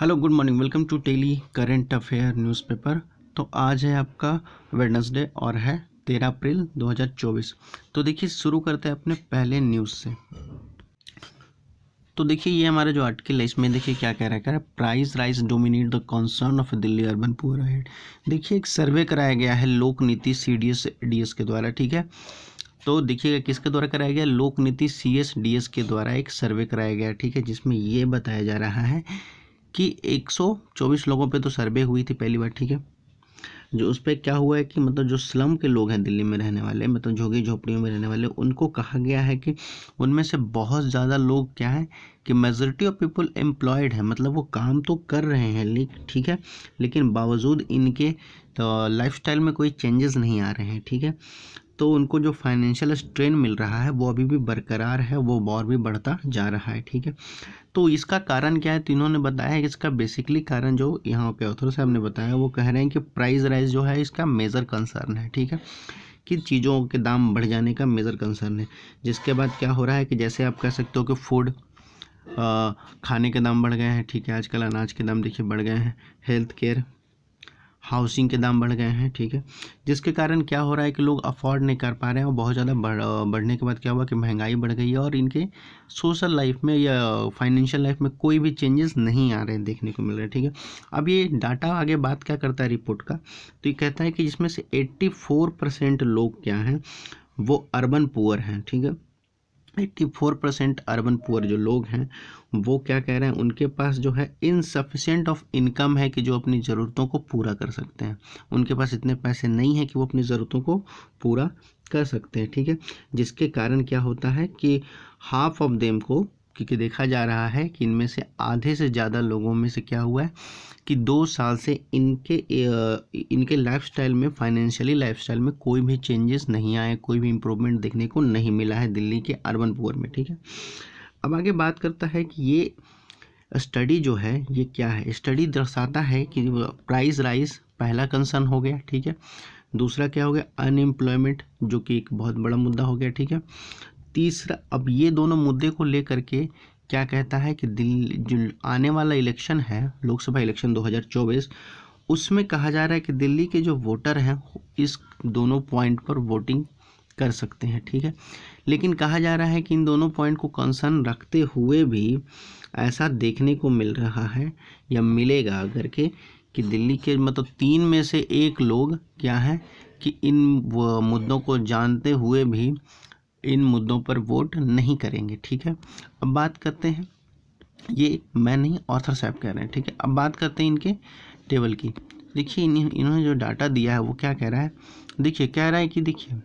hello good morning welcome to daily current affair newspaper तो आज है आपका वेडनसडे और है तेरह अप्रैल 2024 तो देखिए शुरू करते हैं अपने पहले न्यूज़ से तो देखिए ये हमारा जो आर्टिकल है इसमें देखिए क्या कह रहा है कह रहा है price rise dominate the concern of Delhi urban poor head देखिए एक सर्वे कराया गया है Lokniti C D S D S के द्वारा ठीक है तो देखिएगा किसके द्वारा कराया गया लोक Lokniti C S D S के द्वारा एक सर्वे कराया गया ठीक है जिसमें ये बताया जा रहा है कि 124 लोगों पे तो सर्वे हुई थी पहली बार ठीक है जो उस पर क्या हुआ है कि मतलब जो स्लम के लोग हैं दिल्ली में रहने वाले मतलब झोगी झोपड़ियों में रहने वाले उनको कहा गया है कि उनमें से बहुत ज़्यादा लोग क्या है कि मेजोरिटी ऑफ पीपल एम्प्लॉयड हैं मतलब वो काम तो कर रहे हैं ठीक है लेकिन बावजूद इनके तो लाइफ में कोई चेंजेस नहीं आ रहे हैं ठीक है तो उनको जो फाइनेंशियल स्ट्रेन मिल रहा है वो अभी भी बरकरार है वो और भी बढ़ता जा रहा है ठीक है तो इसका कारण क्या है तो इन्होंने बताया है कि इसका बेसिकली कारण जो यहाँ पे ऑथर साहब ने बताया वो कह रहे हैं कि प्राइस राइज जो है इसका मेजर कंसर्न है ठीक है कि चीज़ों के दाम बढ़ जाने का मेजर कंसर्न है जिसके बाद क्या हो रहा है कि जैसे आप कह सकते हो कि फूड खाने के दाम बढ़ गए हैं ठीक है आजकल अनाज के दाम देखिए बढ़ गए हैं हेल्थ केयर हाउसिंग के दाम बढ़ गए हैं ठीक है जिसके कारण क्या हो रहा है कि लोग अफोर्ड नहीं कर पा रहे हैं और बहुत ज़्यादा बढ़ बढ़ने के बाद क्या हुआ कि महंगाई बढ़ गई है और इनके सोशल लाइफ में या फाइनेंशियल लाइफ में कोई भी चेंजेस नहीं आ रहे हैं देखने को मिल रहे ठीक है अब ये डाटा आगे बात क्या करता है रिपोर्ट का तो ये कहता है कि जिसमें से एट्टी लोग क्या हैं वो अर्बन पुअर हैं ठीक है eighty four percent urban poor जो लोग हैं वो क्या कह रहे हैं उनके पास जो है इनसफिशेंट ऑफ इनकम है कि जो अपनी ज़रूरतों को पूरा कर सकते हैं उनके पास इतने पैसे नहीं हैं कि वो अपनी ज़रूरतों को पूरा कर सकते हैं ठीक है जिसके कारण क्या होता है कि हाफ ऑफ देम को क्योंकि देखा जा रहा है कि इनमें से आधे से ज़्यादा लोगों में से क्या हुआ है कि दो साल से इनके इनके लाइफस्टाइल में फाइनेंशियली लाइफस्टाइल में कोई भी चेंजेस नहीं आए कोई भी इम्प्रूवमेंट देखने को नहीं मिला है दिल्ली के अर्बन पुअर में ठीक है अब आगे बात करता है कि ये स्टडी जो है ये क्या है स्टडी दर्शाता है कि प्राइस राइज पहला कंसर्न हो गया ठीक है दूसरा क्या हो गया अनएम्प्लॉयमेंट जो कि एक बहुत बड़ा मुद्दा हो गया ठीक है तीसरा अब ये दोनों मुद्दे को लेकर के क्या कहता है कि दिल्ली जो आने वाला इलेक्शन है लोकसभा इलेक्शन 2024 उसमें कहा जा रहा है कि दिल्ली के जो वोटर हैं इस दोनों पॉइंट पर वोटिंग कर सकते हैं ठीक है लेकिन कहा जा रहा है कि इन दोनों पॉइंट को कंसर्न रखते हुए भी ऐसा देखने को मिल रहा है या मिलेगा अगर के कि दिल्ली के मतलब तीन में से एक लोग क्या हैं कि इन मुद्दों को जानते हुए भी इन मुद्दों पर वोट नहीं करेंगे ठीक है अब बात करते हैं ये मैं नहीं ऑथर साहब कह रहे हैं ठीक है अब बात करते हैं इनके टेबल की देखिए इन्होंने जो डाटा दिया है वो क्या कह रहा है देखिए कह रहा है कि देखिए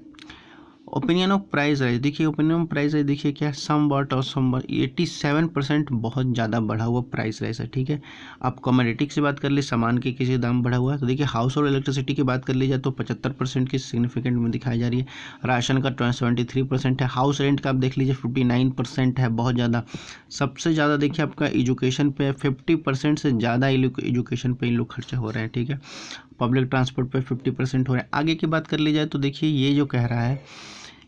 ओपिनियन ऑफ प्राइस राइज देखिए ओपिनियन ऑफ प्राइस राइज देखिए क्या सम वर्ट और somewhat eighty seven percent बहुत ज़्यादा बढ़ा हुआ प्राइस राइज है ठीक है आप कमोडिटी की बात कर ले सामान के किसी दाम बढ़ा हुआ है तो देखिए हाउस और इलेक्ट्रिसिटी की बात कर ली जाए तो पचहत्तर परसेंट की सिग्निफिकेंट में दिखाई जा रही है राशन का सेवेंटी थ्री परसेंट है हाउस रेंट का आप देख लीजिए फिफ्टी नाइन परसेंट है बहुत ज़्यादा सबसे ज़्यादा देखिए आपका एजुकेशन पे फिफ्टी परसेंट से ज़्यादा एजुकेशन पर इन लोग खर्चा हो रहे हैं ठीक है पब्लिक ट्रांसपोर्ट पर फिफ्टी परसेंट हो रहे हैं आगे की बात कर ली जाए तो देखिए ये जो कह रहा है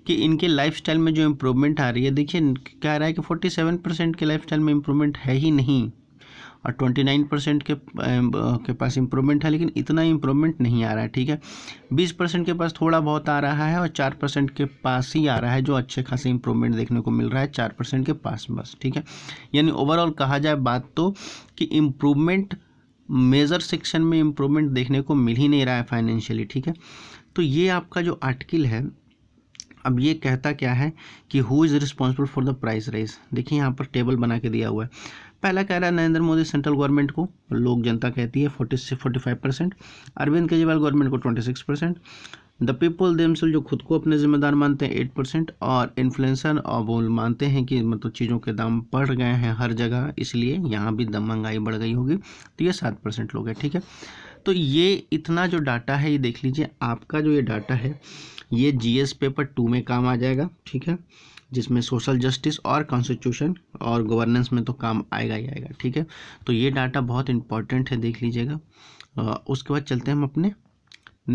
कि इनके लाइफस्टाइल में जो इम्प्रूवमेंट आ रही है देखिए कह रहा है कि 47 परसेंट के लाइफस्टाइल में इम्प्रूवमेंट है ही नहीं और 29 परसेंट के के पास इम्प्रूवमेंट है लेकिन इतना इम्प्रूवमेंट नहीं आ रहा है ठीक है 20 परसेंट के पास थोड़ा बहुत आ रहा है और 4 परसेंट के पास ही आ रहा है जो अच्छे खासे इम्प्रूवमेंट देखने को मिल रहा है 4 परसेंट के पास बस ठीक है यानी ओवरऑल कहा जाए बात तो कि इम्प्रूवमेंट मेजर सेक्शन में इम्प्रूवमेंट देखने को मिल ही नहीं रहा है फाइनेंशियली ठीक है तो ये आपका जो आर्टिकल है अब ये कहता क्या है कि who is responsible for the price rise देखिए यहाँ पर टेबल बना के दिया हुआ है पहला कह रहा है नरेंद्र मोदी सेंट्रल गवर्नमेंट को लोक जनता कहती है फोर्टी से forty five percent Arvind Kejriwal government को twenty six percent the people themselves जो खुद को अपने जिम्मेदार मानते हैं एट परसेंट और इन्फ्लेंसर और वो मानते हैं कि मतलब चीज़ों के दाम बढ़ गए हैं हर जगह इसलिए यहाँ भी दम महंगाई बढ़ गई होगी तो ये सात परसेंट लोग हैं ठीक है तो ये इतना जो डाटा है ये देख लीजिए आपका जो ये डाटा है ये जीएस पेपर टू में काम आ जाएगा ठीक है जिसमें सोशल जस्टिस और कॉन्स्टिट्यूशन और गवर्नेंस में तो काम आएगा ही आएगा ठीक है तो ये डाटा बहुत इंपॉर्टेंट है देख लीजिएगा उसके बाद चलते हैं हम अपने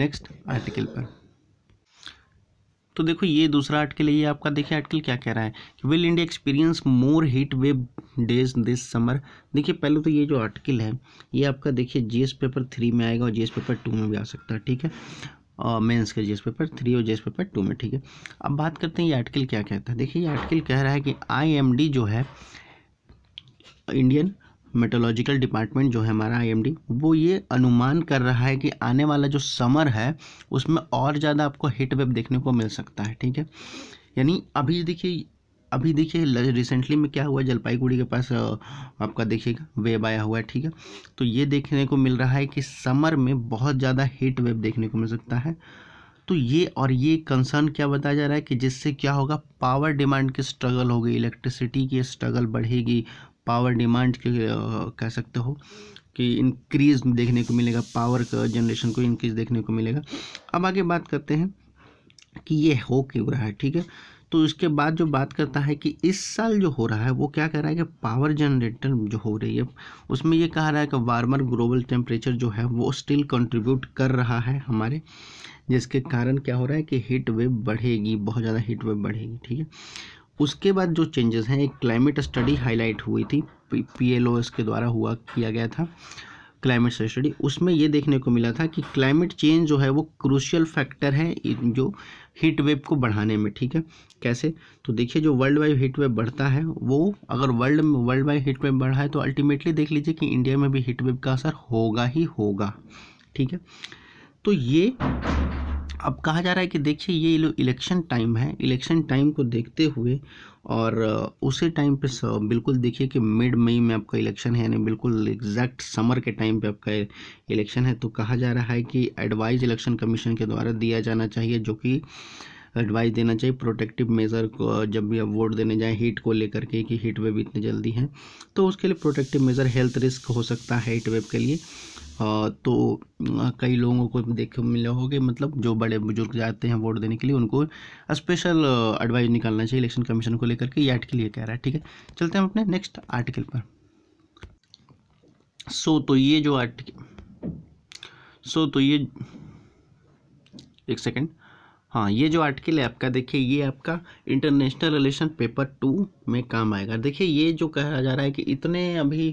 नेक्स्ट आर्टिकल पर तो देखो ये दूसरा आर्टिकल ये आपका देखिए आर्टिकल क्या कह रहा है कि will India experience more heat wave days this summer देखिए पहले तो ये जो आर्टिकल है ये आपका देखिए जी पेपर थ्री में आएगा और जी पेपर टू में भी आ सकता है ठीक है मेन्स का जेस पेपर थ्री और जेस पेपर टू में ठीक है अब बात करते हैं ये आर्टिकल क्या कहता है देखिए ये आर्टिकल कह रहा है कि आईएमडी जो है इंडियन मेटोलॉजिकल डिपार्टमेंट जो है हमारा आईएमडी वो ये अनुमान कर रहा है कि आने वाला जो समर है उसमें और ज़्यादा आपको हिट वेव देखने को मिल सकता है ठीक है यानी अभी देखिए अभी देखिए रिसेंटली में क्या हुआ जलपाईगुड़ी के पास आपका देखिएगा वेब आया हुआ है ठीक है तो ये देखने को मिल रहा है कि समर में बहुत ज़्यादा हीट वेब देखने को मिल सकता है तो ये और ये कंसर्न क्या बताया जा रहा है कि जिससे क्या होगा पावर डिमांड की स्ट्रगल होगी इलेक्ट्रिसिटी की स्ट्रगल बढ़ेगी पावर डिमांड कह सकते हो कि इंक्रीज देखने को मिलेगा पावर का जनरेशन को इंक्रीज देखने को मिलेगा अब आगे बात करते हैं कि ये हो क्यों रहा है ठीक है तो इसके बाद जो बात करता है कि इस साल जो हो रहा है वो क्या कह रहा है कि पावर जनरेटर जो हो रही है उसमें ये कह रहा है कि वार्मर ग्लोबल टेम्परेचर जो है वो स्टिल कंट्रीब्यूट कर रहा है हमारे जिसके कारण क्या हो रहा है कि हीट वेव बढ़ेगी बहुत ज़्यादा हीट वेव बढ़ेगी ठीक है उसके बाद जो चेंजेस हैं एक क्लाइमेट स्टडी हाईलाइट हुई थी पी एल ओ एस के द्वारा हुआ किया गया था क्लाइमेट स्टडी उसमें ये देखने को मिला था कि क्लाइमेट चेंज जो है वो क्रूशियल फैक्टर है जो हीट वेव को बढ़ाने में ठीक है कैसे तो देखिए जो वर्ल्ड वाइड हीट वेव बढ़ता है वो अगर वर्ल्ड में वर्ल्ड वाइड हीट वेव बढ़ा है तो अल्टीमेटली देख लीजिए कि इंडिया में भी हीट वेव का असर होगा ही होगा ठीक है तो ये अब कहा जा रहा है कि देखिए ये इलेक्शन टाइम है इलेक्शन टाइम को देखते हुए और उसी टाइम पे बिल्कुल देखिए कि मिड मई में आपका इलेक्शन है यानी बिल्कुल एग्जैक्ट समर के टाइम पे आपका इलेक्शन है तो कहा जा रहा है कि एडवाइज इलेक्शन कमीशन के द्वारा दिया जाना चाहिए जो कि एडवाइस देना चाहिए प्रोटेक्टिव मेज़र को जब भी आप वोट देने जाएं हीट को लेकर के कि हीट वेव इतनी जल्दी है तो उसके लिए प्रोटेक्टिव मेज़र हेल्थ रिस्क हो सकता है हीट वेव के लिए तो कई लोगों को देखे मिले होंगे मतलब जो बड़े बुजुर्ग जाते हैं वोट देने के लिए उनको स्पेशल एडवाइज निकालना चाहिए इलेक्शन कमीशन को लेकर के ये आर्टिकल ये कह रहा है ठीक है चलते हैं हम अपने नेक्स्ट आर्टिकल पर सो तो ये जो आर्टिकल सो तो ये एक सेकेंड हाँ ये जो आर्टिकल है आपका देखिए ये आपका इंटरनेशनल रिलेशन पेपर टू में काम आएगा देखिए ये जो कहा जा रहा है कि इतने अभी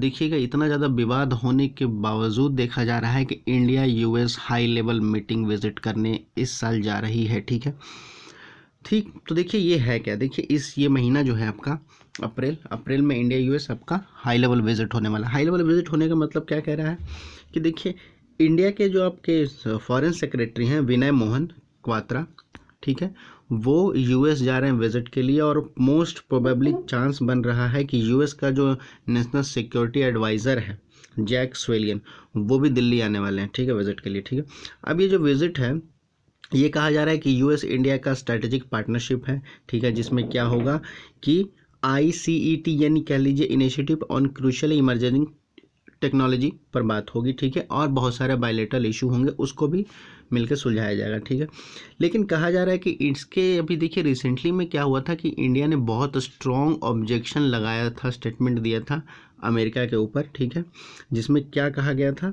देखिएगा इतना ज़्यादा विवाद होने के बावजूद देखा जा रहा है कि India US high level meeting visit करने इस साल जा रही है ठीक है ठीक तो देखिए ये है क्या देखिए इस ये महीना जो है आपका अप्रैल अप्रैल में इंडिया यूएस आपका हाई लेवल विजिट होने वाला हाई लेवल विजिट होने का मतलब क्या कह रहा है कि देखिए इंडिया के जो आपके फॉरन सेक्रेटरी हैं विनय मोहन क्वात्रा ठीक है वो यूएस जा रहे हैं विजिट के लिए और मोस्ट प्रोबेबली चांस बन रहा है कि यूएस का जो नेशनल सिक्योरिटी एडवाइज़र है जैक स्वेलियन वो भी दिल्ली आने वाले हैं ठीक है विजिट के लिए ठीक है अब ये जो विजिट है ये कहा जा रहा है कि यूएस इंडिया का स्ट्रैटेजिक पार्टनरशिप है ठीक है जिसमें क्या होगा कि आई सी ई टी यानी कह लीजिए initiative on crucial emergency technology पर बात होगी ठीक है और बहुत सारे बायोलेटल इशू होंगे उसको भी मिलकर सुलझाया जाएगा ठीक है लेकिन कहा जा रहा है कि इसके अभी देखिए रिसेंटली में क्या हुआ था कि इंडिया ने बहुत स्ट्रॉन्ग ऑब्जेक्शन लगाया था स्टेटमेंट दिया था अमेरिका के ऊपर ठीक है जिसमें क्या कहा गया था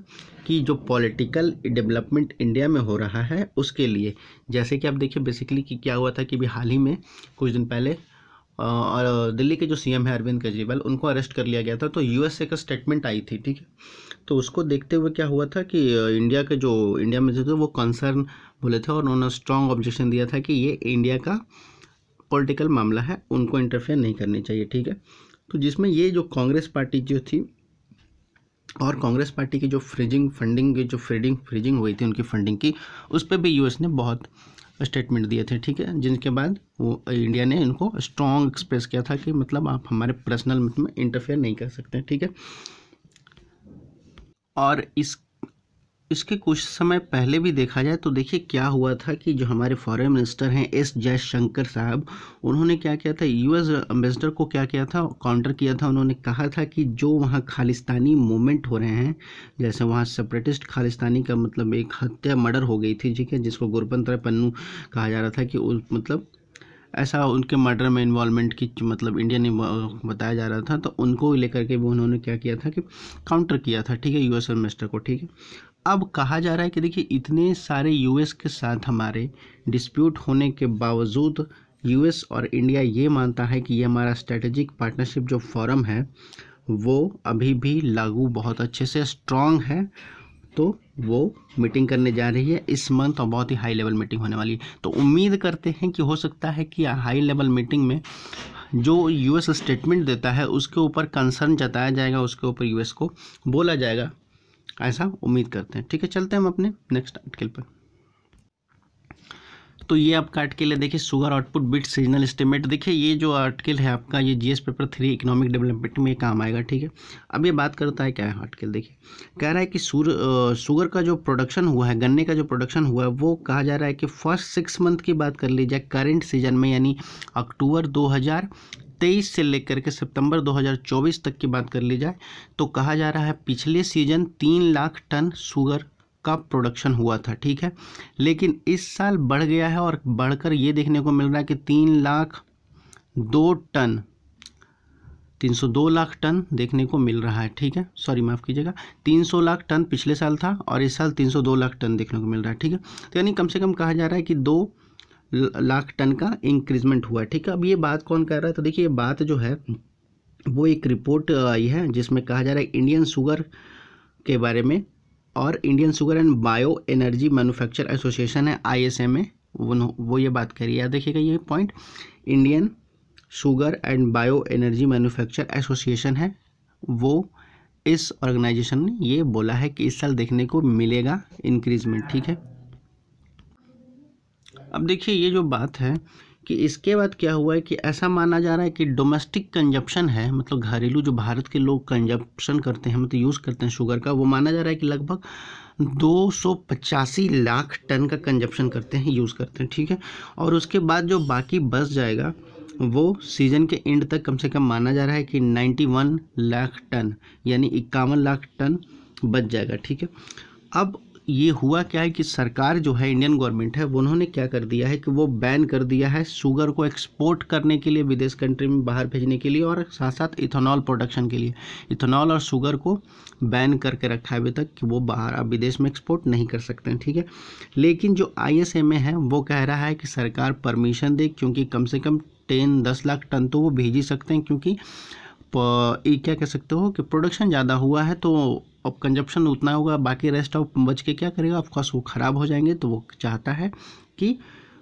कि जो पॉलिटिकल डेवलपमेंट इंडिया में हो रहा है उसके लिए जैसे कि आप देखिए बेसिकली कि क्या हुआ था कि अभी हाल ही में कुछ दिन पहले और दिल्ली के जो सीएम है अरविंद केजरीवाल उनको अरेस्ट कर लिया गया था तो यूएसए का स्टेटमेंट आई थी ठीक है तो उसको देखते हुए क्या हुआ था कि इंडिया के जो इंडिया में जो थे वो कंसर्न बोले थे और उन्होंने स्ट्रॉन्ग ऑब्जेक्शन दिया था कि ये इंडिया का पॉलिटिकल मामला है उनको इंटरफेयर नहीं करनी चाहिए ठीक है तो जिसमें ये जो कांग्रेस पार्टी जो थी और कांग्रेस पार्टी की जो फ्रीजिंग फंडिंग की जो फ्रीडिंग फ्रीजिंग हुई थी उनकी फंडिंग की उस पर भी यूएस ने बहुत स्टेटमेंट दिए थे ठीक है जिनके बाद वो इंडिया ने इनको स्ट्रॉन्ग एक्सप्रेस किया था कि मतलब आप हमारे पर्सनल में इंटरफेयर नहीं कर सकते ठीक है और इस इसके कुछ समय पहले भी देखा जाए तो देखिए क्या हुआ था कि जो हमारे फॉरेन मिनिस्टर हैं एस जयशंकर साहब उन्होंने क्या किया था यूएस एम्बेसडर को क्या किया था काउंटर किया था उन्होंने कहा था कि जो वहाँ खालिस्तानी मूवमेंट हो रहे हैं जैसे वहाँ सेपरेटिस्ट खालिस्तानी का मतलब एक हत्या मर्डर हो गई थी ठीक है जिसको गुरपंत पन्नू कहा जा रहा था कि उस मतलब ऐसा उनके मर्डर में इन्वॉल्वमेंट की मतलब इंडियन बताया जा रहा था तो उनको लेकर के भी उन्होंने क्या किया था कि काउंटर किया था ठीक है यूएस मिनिस्टर को ठीक है अब कहा जा रहा है कि देखिए इतने सारे यूएस के साथ हमारे डिस्प्यूट होने के बावजूद यूएस और इंडिया ये मानता है कि ये हमारा स्ट्रेटेजिक पार्टनरशिप जो फॉरम है वो अभी भी लागू बहुत अच्छे से स्ट्रॉन्ग है तो वो मीटिंग करने जा रही है इस मंथ और तो बहुत ही हाई लेवल मीटिंग होने वाली है तो उम्मीद करते हैं कि हो सकता है कि हाई लेवल मीटिंग में जो यूएस स्टेटमेंट देता है उसके ऊपर कंसर्न जताया जाएगा उसके ऊपर यूएस को बोला जाएगा ऐसा उम्मीद करते हैं ठीक है चलते हैं हम अपने नेक्स्ट आर्टिकल पर तो ये आपका आर्टिकल है देखिए sugar output bit seasonal estimate देखिए ये जो आर्टिकल है आपका ये GS paper three economic development में काम आएगा ठीक है अब ये बात करता है क्या है आर्टिकल देखिए कह रहा है कि सूर शुगर का जो प्रोडक्शन हुआ है गन्ने का जो प्रोडक्शन हुआ है वो कहा जा रहा है कि फर्स्ट सिक्स मंथ की बात कर ली जाए करेंट सीजन में यानी अक्टूबर दो तेईस से लेकर के सितंबर 2024 तक की बात कर ली जाए तो कहा जा रहा है पिछले सीजन तीन लाख टन शुगर का प्रोडक्शन हुआ था ठीक है लेकिन इस साल बढ़ गया है और बढ़कर ये देखने को मिल रहा है कि तीन लाख दो टन तीन सौ दो लाख टन देखने को मिल रहा है ठीक है सॉरी माफ़ कीजिएगा तीन सौ लाख टन पिछले साल था और इस साल तीन सौ दो लाख टन देखने को मिल रहा है ठीक है तो यानी कम से कम कहा जा रहा है कि दो लाख टन का इंक्रीजमेंट हुआ है ठीक है अब ये बात कौन कर रहा है तो देखिए ये बात जो है वो एक रिपोर्ट आई है जिसमें कहा जा रहा है इंडियन शुगर के बारे में और Indian sugar and bio energy manufacture association है आई एस एम ए वो ये बात करी याद देखिएगा ये point Indian sugar and bio energy manufacture association है वो इस ऑर्गेनाइजेशन ने ये बोला है कि इस साल देखने को मिलेगा इंक्रीजमेंट ठीक है अब देखिए ये जो बात है कि इसके बाद क्या हुआ है कि ऐसा माना जा रहा है कि डोमेस्टिक कंजप्शन है मतलब घरेलू जो भारत के लोग कंजप्शन करते हैं मतलब यूज़ करते हैं शुगर का वो माना जा रहा है कि लगभग दो लाख टन का कंजप्शन करते हैं यूज़ करते हैं ठीक है और उसके बाद जो बाकी बच जाएगा वो सीजन के एंड तक कम से कम माना जा रहा है कि 91 लाख टन यानी इक्यावन लाख टन बच जाएगा ठीक है अब ये हुआ क्या है कि सरकार जो है इंडियन गवर्नमेंट है उन्होंने क्या कर दिया है कि वो बैन कर दिया है शुगर को एक्सपोर्ट करने के लिए विदेश कंट्री में बाहर भेजने के लिए और साथ साथ इथेनॉल प्रोडक्शन के लिए इथेनॉल और शुगर को बैन करके रखा है अभी तक कि वो बाहर अब विदेश में एक्सपोर्ट नहीं कर सकते हैं ठीक है लेकिन जो आई है वो कह रहा है कि सरकार परमिशन दे क्योंकि कम से कम टेन दस लाख टन तो वो भेज ही सकते हैं क्योंकि ये क्या कह सकते हो कि प्रोडक्शन ज़्यादा हुआ है तो अब कंजप्शन उतना होगा बाकी रेस्ट ऑफ बच के क्या करेगा ऑफकोर्स वो ख़राब हो जाएंगे तो वो चाहता है कि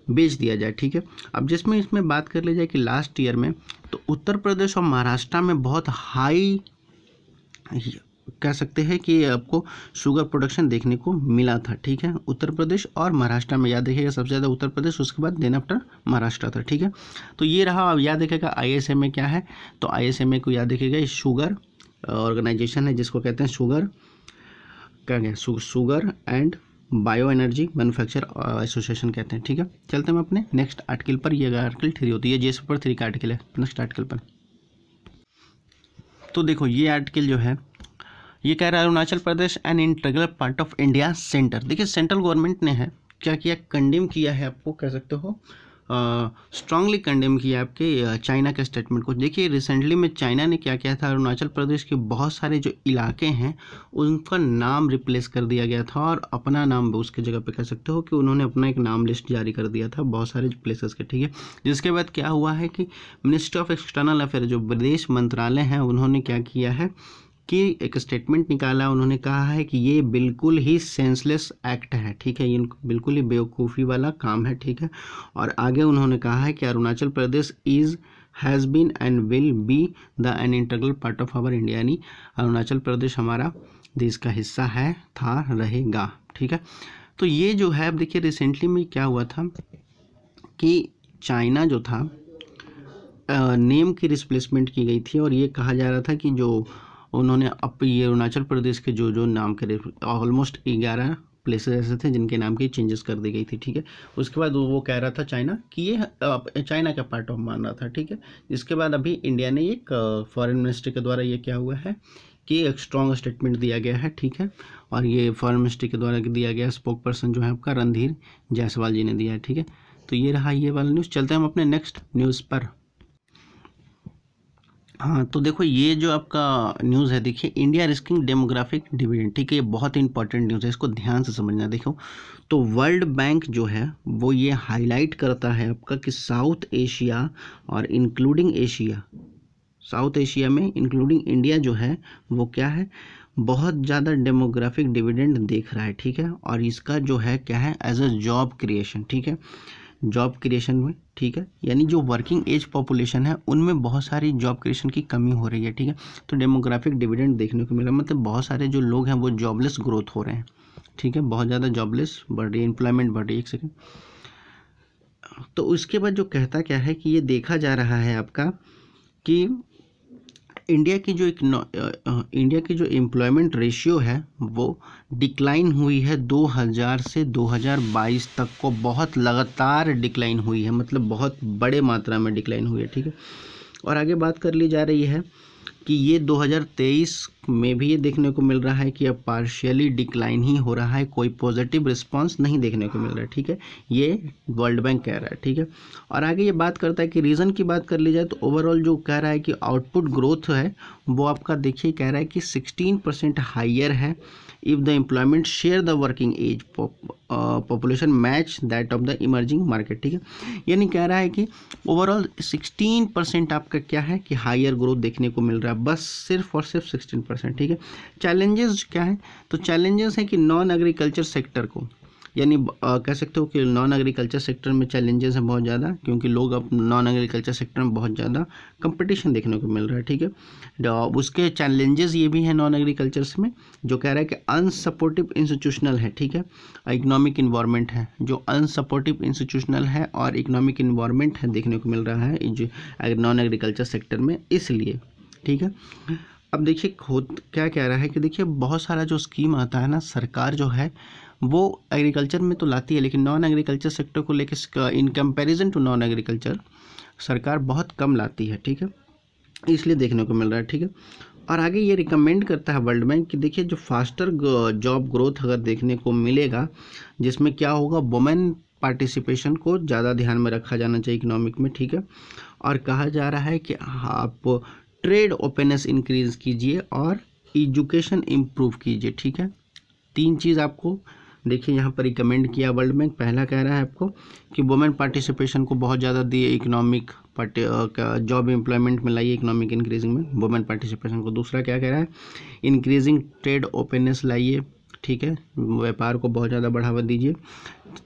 बेच दिया जाए ठीक है अब जिसमें इसमें बात कर ली जाए कि लास्ट ईयर में तो उत्तर प्रदेश और महाराष्ट्र में बहुत हाई कह सकते हैं कि आपको शुगर प्रोडक्शन देखने को मिला था ठीक है उत्तर प्रदेश और महाराष्ट्र में याद रखिएगा सबसे ज़्यादा उत्तर प्रदेश उसके बाद देन आफ्टर महाराष्ट्र था ठीक है तो ये रहा अब याद रखेगा आई में क्या है तो आई को याद रखिएगा शुगर ऑर्गेनाइजेशन है जिसको कहते हैं शुगर क्या गया sugar and bio energy manufacture association कहते हैं ठीक है चलते हैं अपने नेक्स्ट आर्टिकल पर ये आर्टिकल थ्री होती है जिस पर थ्री का आर्टिकल है नेक्स्ट आर्टिकल पर तो देखो ये आर्टिकल जो है ये कह रहा है Arunachal Pradesh and integral part of India centre देखिए सेंट्रल गवर्नमेंट ने है क्या किया कंडेम किया है आपको कह सकते हो स्ट्रांगली uh, कंडेम किया आपके चाइना के स्टेटमेंट को देखिए रिसेंटली में चाइना ने क्या किया था अरुणाचल प्रदेश के बहुत सारे जो इलाके हैं उनका नाम रिप्लेस कर दिया गया था और अपना नाम उसके जगह पे कह सकते हो कि उन्होंने अपना एक नाम लिस्ट जारी कर दिया था बहुत सारे प्लेसेस के ठीक है जिसके बाद क्या हुआ है कि मिनिस्ट्री ऑफ एक्सटर्नल अफेयर जो विदेश मंत्रालय हैं उन्होंने क्या किया है की एक स्टेटमेंट निकाला उन्होंने कहा है कि ये बिल्कुल ही सेंसलेस एक्ट है ठीक है ये बिल्कुल ही बेवकूफ़ी वाला काम है ठीक है और आगे उन्होंने कहा है कि Arunachal Pradesh is has been and will be the an integral part of our India यानी अरुणाचल प्रदेश हमारा देश का हिस्सा है था रहेगा ठीक है तो ये जो है अब देखिए रिसेंटली में क्या हुआ था कि चाइना जो था नेम की रिस्प्लेसमेंट की गई थी और ये कहा जा रहा था कि जो उन्होंने अब ये अरुणाचल प्रदेश के जो जो नाम के ऑलमोस्ट ग्यारह प्लेसेस ऐसे थे जिनके नाम की चेंजेस कर दी गई थी ठीक है उसके बाद वो कह रहा था चाइना कि ये चाइना का पार्ट ऑफ मान रहा था ठीक है इसके बाद अभी इंडिया ने एक फॉरेन मिनिस्ट्री के द्वारा ये क्या हुआ है कि एक स्ट्रॉन्ग स्टेटमेंट दिया गया है ठीक है और ये फॉरेन मिनिस्ट्री के द्वारा दिया गया स्पोक पर्सन जो है आपका रणधीर जायसवाल जी ने दिया है ठीक है तो ये रहा ये वाला न्यूज़ चलते हैं हम अपने नेक्स्ट न्यूज़ पर हाँ तो देखो ये जो आपका न्यूज़ है देखिए इंडिया रिस्किंग डेमोग्राफिक डिविडेंड ठीक है ये बहुत इंपॉर्टेंट न्यूज़ है इसको ध्यान से समझना देखो तो वर्ल्ड बैंक जो है वो ये हाईलाइट करता है आपका कि साउथ एशिया और इंक्लूडिंग एशिया साउथ एशिया में इंक्लूडिंग इंडिया जो है वो क्या है बहुत ज़्यादा डेमोग्राफिक डिविडेंड देख रहा है ठीक है और इसका जो है क्या है एज अ जॉब क्रिएशन ठीक है जॉब क्रिएशन में ठीक है यानी जो वर्किंग एज पॉपुलेशन है उनमें बहुत सारी जॉब क्रिएशन की कमी हो रही है ठीक है तो डेमोग्राफिक डिविडेंड देखने को मिला मतलब बहुत सारे जो लोग हैं वो जॉबलेस ग्रोथ हो रहे हैं ठीक है बहुत ज़्यादा जॉबलेस बढ़ रही है एम्प्लॉयमेंट बढ़ रही है एक सेकेंड तो उसके बाद जो कहता क्या है कि ये देखा जा रहा है आपका कि इंडिया की जो इंडिया की जो एम्प्लॉयमेंट रेशियो है वो डिक्लाइन हुई है 2000 से 2022 तक को बहुत लगातार डिक्लाइन हुई है मतलब बहुत बड़े मात्रा में डिक्लाइन हुई है ठीक है और आगे बात कर ली जा रही है कि ये 2023 में भी ये देखने को मिल रहा है कि अब पार्शियली डिक्लाइन ही हो रहा है कोई पॉजिटिव रिस्पांस नहीं देखने को मिल रहा है ठीक है ये वर्ल्ड बैंक कह रहा है ठीक है और आगे ये बात करता है कि रीज़न की बात कर ली जाए तो ओवरऑल जो कह रहा है कि आउटपुट ग्रोथ है वो आपका देखिए कह रहा है कि सिक्सटीन परसेंट हाइयर है if the employment share the working age population match that of the emerging market ठीक है यानी कह रहा है कि ओवरऑल सिक्सटीन परसेंट आपका क्या है कि हायर ग्रोथ देखने को मिल रहा है बस सिर्फ और सिर्फ सिक्सटीन परसेंट ठीक है चैलेंजेस क्या है तो चैलेंजेस हैं कि नॉन एग्रीकल्चर सेक्टर को यानी कह सकते हो कि नॉन एग्रीकल्चर सेक्टर में चैलेंजेस हैं बहुत ज़्यादा क्योंकि लोग अब नॉन एग्रीकल्चर सेक्टर में बहुत ज़्यादा कंपटीशन देखने को मिल रहा है ठीक है उसके चैलेंजेस ये भी हैं नॉन एग्रीकल्चर में जो कह रहा है कि अनसपोर्टिव इंस्टीट्यूशनल है ठीक है इकनॉमिक इन्वायरमेंट है जो अनसपोर्टिव इंस्टीट्यूशनल है और इकनॉमिक इन्वायरमेंट है देखने को मिल रहा है नॉन एग्रीकल्चर सेक्टर में इसलिए ठीक है अब देखिए खुद क्या कह रहा है कि देखिए बहुत सारा जो स्कीम आता है ना सरकार जो है वो एग्रीकल्चर में तो लाती है लेकिन नॉन एग्रीकल्चर सेक्टर को लेकर in comparison to non agriculture सरकार बहुत कम लाती है ठीक है इसलिए देखने को मिल रहा है ठीक है और आगे ये रिकमेंड करता है वर्ल्ड बैंक कि देखिए जो फास्टर जॉब ग्रोथ अगर देखने को मिलेगा जिसमें क्या होगा वुमेन पार्टिसिपेशन को ज़्यादा ध्यान में रखा जाना चाहिए इकोनॉमिक में ठीक है और कहा जा रहा है कि आप ट्रेड ओपननेस इंक्रीज कीजिए और एजुकेशन इम्प्रूव कीजिए ठीक है तीन चीज़ आपको देखिए यहाँ पर रिकमेंड किया वर्ल्ड बैंक पहला कह रहा है आपको कि वुमेन पार्टिसिपेशन को बहुत ज़्यादा दिए इकोनॉमिक जॉब एम्प्लॉयमेंट में लाइए इकोनॉमिक इंक्रीजिंग में वुमेन पार्टिसिपेशन को दूसरा क्या कह रहा है इंक्रीजिंग ट्रेड ओपननेस लाइए ठीक है व्यापार को बहुत ज़्यादा बढ़ावा दीजिए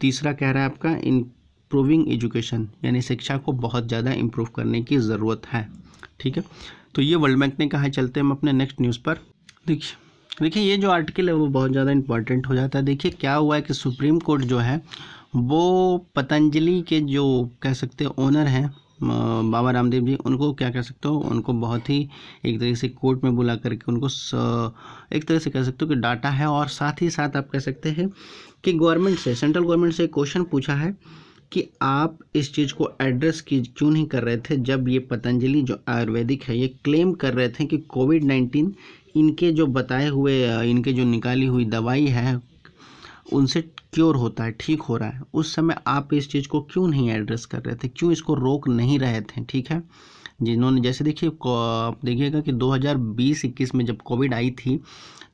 तीसरा कह रहा है आपका इम्प्रूविंग एजुकेशन यानी शिक्षा को बहुत ज़्यादा इम्प्रूव करने की ज़रूरत है ठीक है तो ये वर्ल्ड बैंक ने कहा है चलते हम अपने नेक्स्ट न्यूज़ पर देखिए देखिए ये जो आर्टिकल है वो बहुत ज़्यादा इंपॉर्टेंट हो जाता है देखिए क्या हुआ है कि सुप्रीम कोर्ट जो है वो पतंजलि के जो कह सकते ओनर हैं बाबा रामदेव जी उनको क्या कह सकते हो उनको बहुत ही एक तरह से कोर्ट में बुला करके उनको एक तरह से कह सकते हो कि डाटा है और साथ ही साथ आप कह सकते हैं कि गवर्नमेंट से सेंट्रल गवर्नमेंट से क्वेश्चन पूछा है कि आप इस चीज़ को एड्रेस की क्यों नहीं कर रहे थे जब ये पतंजलि जो आयुर्वेदिक है ये क्लेम कर रहे थे कि कोविड नाइन्टीन इनके जो बताए हुए इनके जो निकाली हुई दवाई है उनसे क्योर होता है ठीक हो रहा है उस समय आप इस चीज़ को क्यों नहीं एड्रेस कर रहे थे क्यों इसको रोक नहीं रहे थे ठीक है जिन्होंने जैसे देखिए आप देखिएगा कि 2020-21 में जब कोविड आई थी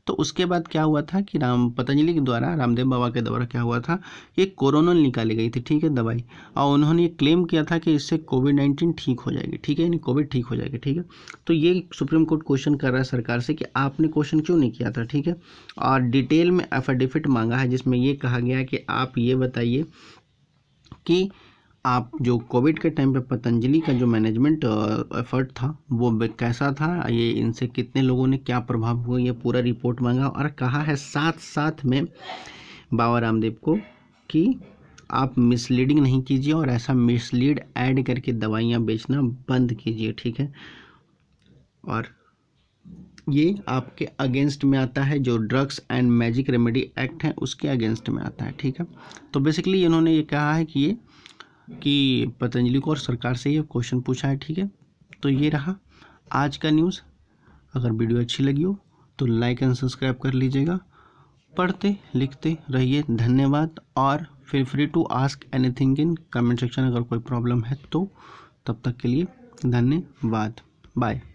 तो उसके बाद क्या हुआ था कि राम पतंजलि के द्वारा रामदेव बाबा के द्वारा क्या हुआ था एक कोरोनल निकाली गई थी ठीक है दवाई और उन्होंने ये क्लेम किया था कि इससे कोविड नाइन्टीन ठीक हो जाएगी ठीक है यानी कोविड ठीक हो जाएगी ठीक है तो ये सुप्रीम कोर्ट क्वेश्चन कर रहा है सरकार से कि आपने क्वेश्चन क्यों नहीं किया था ठीक है और डिटेल में एफिडेविट मांगा है जिसमें ये कहा गया कि आप ये बताइए कि आप जो कोविड के टाइम पे पतंजलि का जो मैनेजमेंट एफर्ट था वो कैसा था ये इनसे कितने लोगों ने क्या प्रभाव हुआ ये पूरा रिपोर्ट मांगा और कहा है साथ साथ में बाबा रामदेव को कि आप मिसलीडिंग नहीं कीजिए और ऐसा मिसलीड ऐड करके दवाइयाँ बेचना बंद कीजिए ठीक है और ये आपके अगेंस्ट में आता है जो drugs and magic remedy act है उसके अगेंस्ट में आता है ठीक है तो बेसिकली इन्होंने ये कहा है कि ये कि पतंजलि को और सरकार से ये क्वेश्चन पूछा है ठीक है तो ये रहा आज का न्यूज़ अगर वीडियो अच्छी लगी हो तो लाइक एंड सब्सक्राइब कर लीजिएगा पढ़ते लिखते रहिए धन्यवाद और फिर free to ask anything in comment section अगर कोई प्रॉब्लम है तो तब तक के लिए धन्यवाद बाय